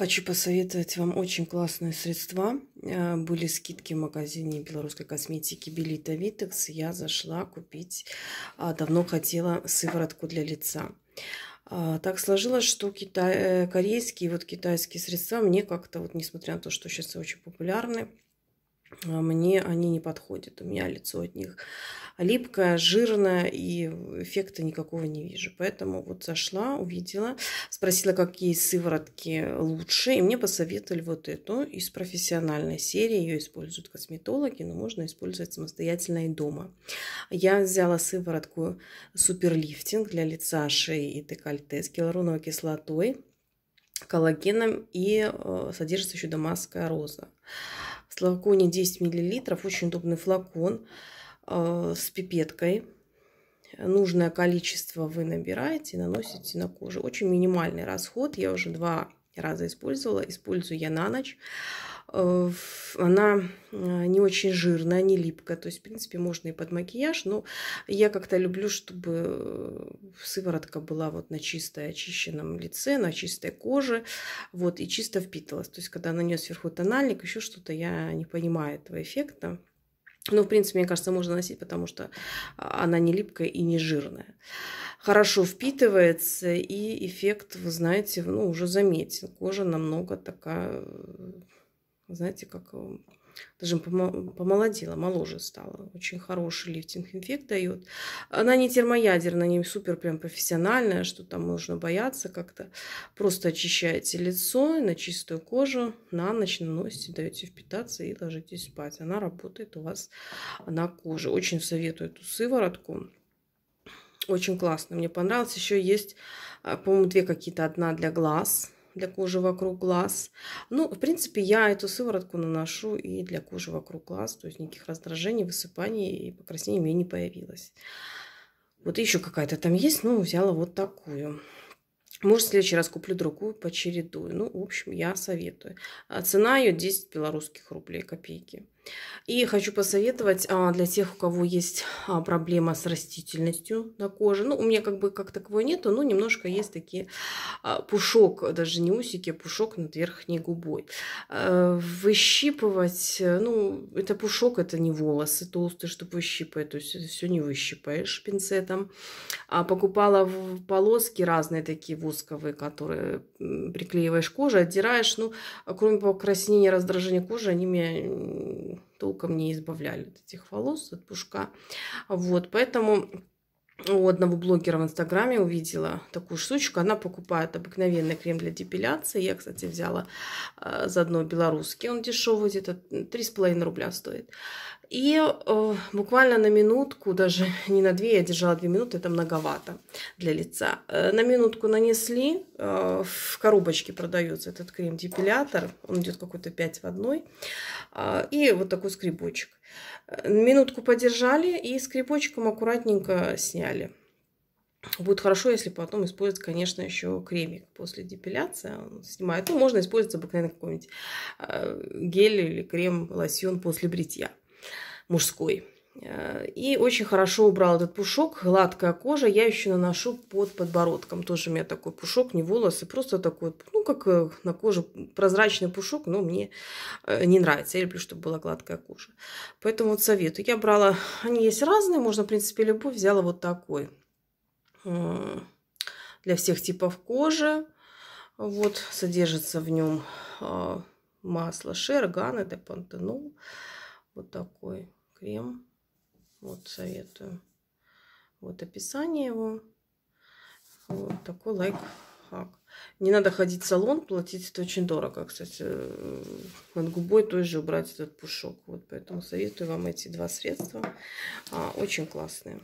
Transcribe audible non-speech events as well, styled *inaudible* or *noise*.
Хочу посоветовать вам очень классные средства. Э, были скидки в магазине белорусской косметики Белита Витекс. Я зашла купить, а, давно хотела сыворотку для лица. А, так сложилось, что китай, э, корейские, вот китайские средства мне как-то, вот несмотря на то, что сейчас очень популярны, а мне они не подходят. У меня лицо от них липкое, жирное, и эффекта никакого не вижу. Поэтому вот зашла, увидела, спросила, какие сыворотки лучше, и мне посоветовали вот эту из профессиональной серии. Ее используют косметологи, но можно использовать самостоятельно и дома. Я взяла сыворотку суперлифтинг для лица, шеи и декольте с гиалуроновой кислотой, коллагеном и э, содержится еще дамасская роза. С флаконе 10 мл, очень удобный флакон э, с пипеткой. Нужное количество вы набираете, наносите на кожу. Очень минимальный расход, я уже два раза использовала. Использую я на ночь. Э, она э, не очень жирная, не липкая. То есть, в принципе, можно и под макияж, но я как-то люблю, чтобы э, сыворотка была вот на чистой, очищенном лице, на чистой коже, вот, и чисто впиталась. То есть, когда нанес сверху тональник, еще что-то, я не понимаю этого эффекта. Но в принципе, мне кажется, можно носить, потому что а, она не липкая и не жирная. Хорошо впитывается, и эффект, вы знаете, ну, уже заметен. Кожа намного такая знаете, как э, даже помолодела, моложе стала. Очень хороший лифтинг эффект дает. Она не термоядерная, не супер прям профессиональная, что там нужно бояться как-то. Просто очищаете лицо на чистую кожу, на ночь наносите, даете впитаться и ложитесь спать. Она работает у вас на коже. Очень советую эту сыворотку. Очень классно, мне понравилось. Еще есть, э, по-моему, две какие-то. Одна для глаз, для кожи вокруг глаз. Ну, в принципе, я эту сыворотку наношу и для кожи вокруг глаз. То есть никаких раздражений, высыпаний и покраснений у меня не появилось. Вот еще какая-то там есть, но ну, взяла вот такую. Может, в следующий раз куплю другую, почередую. Ну, в общем, я советую. А цена ее 10 белорусских рублей, копейки. И хочу посоветовать а, для тех, у кого есть а, проблема с растительностью на коже. Ну, у меня как бы как такого нету, но немножко есть такие а, пушок, даже не усики, а пушок над верхней губой. Э, выщипывать, э, ну, это пушок, это не волосы толстые, чтобы выщипать, то есть все не выщипаешь пинцетом. А покупала в полоски разные такие восковые, которые приклеиваешь коже, отдираешь. Ну, кроме покраснения, раздражения кожи, они меня толком не избавляли от этих волос, от пушка. Вот, поэтому у одного блогера в Инстаграме увидела такую штучку. Она покупает обыкновенный крем для депиляции. Я, кстати, взяла э, заодно белорусский. Он дешевый, где-то 3,5 рубля стоит. И э, буквально на минутку, даже *laughs* не на две, я держала две минуты, это многовато для лица. Э, на минутку нанесли, э, в коробочке продается этот крем-депилятор, он идет какой-то 5 в одной, э, и вот такой скребочек. Э, минутку подержали и скребочком аккуратненько сняли. Будет хорошо, если потом использовать, конечно, еще кремик после депиляции. Он снимает. Ну, можно использовать обыкновенный какой-нибудь э, гель или крем, лосьон после бритья мужской. Э, и очень хорошо убрал этот пушок, гладкая кожа. Я еще наношу под подбородком. Тоже у меня такой пушок, не волосы, просто такой, ну, как э, на коже прозрачный пушок, но мне э, не нравится. Я люблю, чтобы была гладкая кожа. Поэтому вот советую. Я брала, они есть разные, можно, в принципе, любой. Взяла вот такой для всех типов кожи. Вот, содержится в нем масло шерганы, пантенол Вот такой крем. Вот советую. Вот описание его. Вот такой лайфхак. Не надо ходить в салон, платить это очень дорого. Кстати, э, над губой тоже убрать этот пушок. Вот поэтому советую вам эти два средства. А, очень классные.